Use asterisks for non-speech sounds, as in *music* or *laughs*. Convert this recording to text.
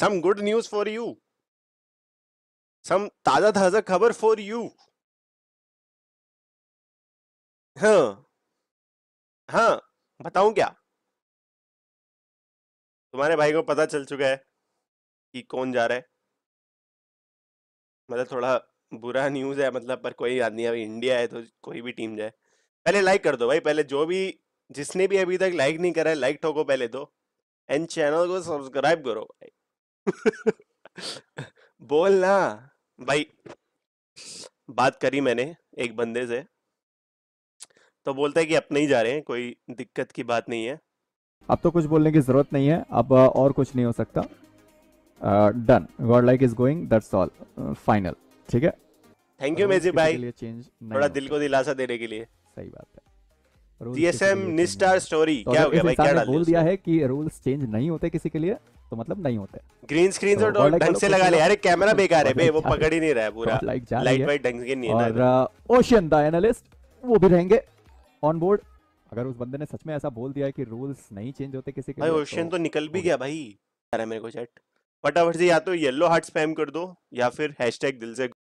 some good news for you some ताजा ताजा खबर for you हाँ हाँ बताऊं क्या तुम्हारे भाई को पता चल चुका है कि कौन जा रहा है मतलब थोड़ा बुरा न्यूज़ है मतलब पर कोई याद नहीं अभी इंडिया है तो कोई भी टीम जाए पहले लाइक कर दो भाई पहले जो भी जिसने भी अभी तक लाइक नहीं करा है लाइक ठोको पहले दो एंड चैनल को सब्सक्राइब करो भाई *laughs* बोल ना भाई बात करी मैंने एक बंदे से तो बोलता है कि अपने ही जा रहे हैं कोई दिक्कत की बात नहीं है अब तो कुछ बोलने की जरूरत नहीं है अब और कुछ नहीं हो सकता done god like is going that's all final ठीक है थैंक यू मेजी भाई चेंज थोड़ा दिल को दिलासा देने के लिए सही बात है जीएसएम निस्टार स्टोरी क्या हो गया भाई क्या डाल दिया है कि रूल्स चेंज नहीं होते किसी के लिए तो मतलब नहीं होते ग्रीन स्क्रीन ढंग से लगा ले अरे कैमरा बेकार है बे वो पकड़ ही नहीं रहा है पूरा लाइक लाइट वाइट ढंग के नहीं है और ओशन द एनालिस्ट वो भी रहेंगे ऑन बोर्ड अगर उस बंदे ने सच में ऐसा बोल दिया है कि रूल्स नहीं चेंज होते किसी के भाई ओशन तो, तो निकल भी गया भाई अरे मेरे को चैट फटाफट से या तो येलो हार्ट स्पैम कर दो या फिर हैशटैग दिल से